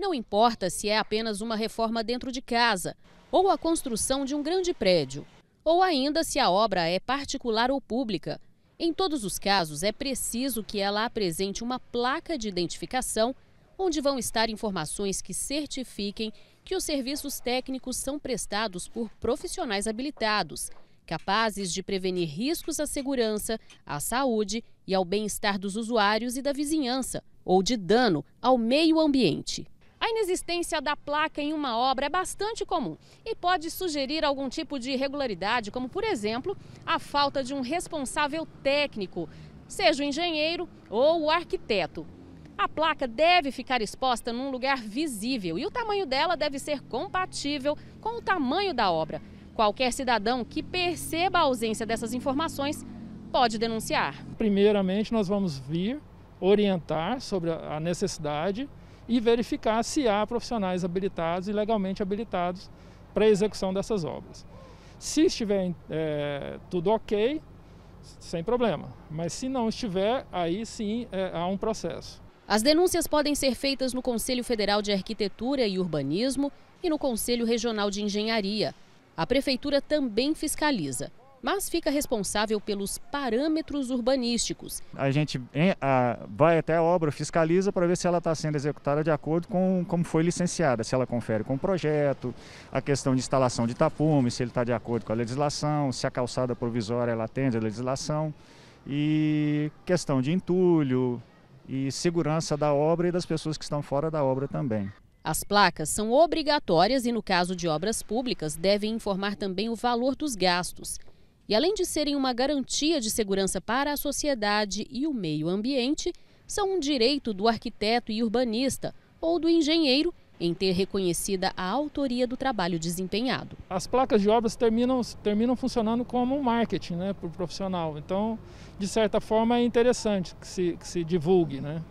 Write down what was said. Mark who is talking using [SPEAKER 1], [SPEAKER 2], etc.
[SPEAKER 1] Não importa se é apenas uma reforma dentro de casa, ou a construção de um grande prédio, ou ainda se a obra é particular ou pública. Em todos os casos, é preciso que ela apresente uma placa de identificação onde vão estar informações que certifiquem que os serviços técnicos são prestados por profissionais habilitados, capazes de prevenir riscos à segurança, à saúde e ao bem-estar dos usuários e da vizinhança, ou de dano ao meio ambiente. A inexistência da placa em uma obra é bastante comum e pode sugerir algum tipo de irregularidade, como, por exemplo, a falta de um responsável técnico, seja o engenheiro ou o arquiteto. A placa deve ficar exposta num lugar visível e o tamanho dela deve ser compatível com o tamanho da obra. Qualquer cidadão que perceba a ausência dessas informações pode denunciar.
[SPEAKER 2] Primeiramente, nós vamos vir orientar sobre a necessidade e verificar se há profissionais habilitados e legalmente habilitados para a execução dessas obras. Se estiver é, tudo ok, sem problema. Mas se não estiver, aí sim é, há um processo.
[SPEAKER 1] As denúncias podem ser feitas no Conselho Federal de Arquitetura e Urbanismo e no Conselho Regional de Engenharia. A Prefeitura também fiscaliza mas fica responsável pelos parâmetros urbanísticos.
[SPEAKER 3] A gente vai até a obra, fiscaliza para ver se ela está sendo executada de acordo com como foi licenciada, se ela confere com o projeto, a questão de instalação de tapume, se ele está de acordo com a legislação, se a calçada provisória ela atende à legislação, e questão de entulho e segurança da obra e das pessoas que estão fora da obra também.
[SPEAKER 1] As placas são obrigatórias e, no caso de obras públicas, devem informar também o valor dos gastos e, além de serem uma garantia de segurança para a sociedade e o meio ambiente, são um direito do arquiteto e urbanista ou do engenheiro em ter reconhecida a autoria do trabalho desempenhado.
[SPEAKER 2] As placas de obras terminam, terminam funcionando como um marketing né, para o profissional. Então, de certa forma, é interessante que se, que se divulgue. Né?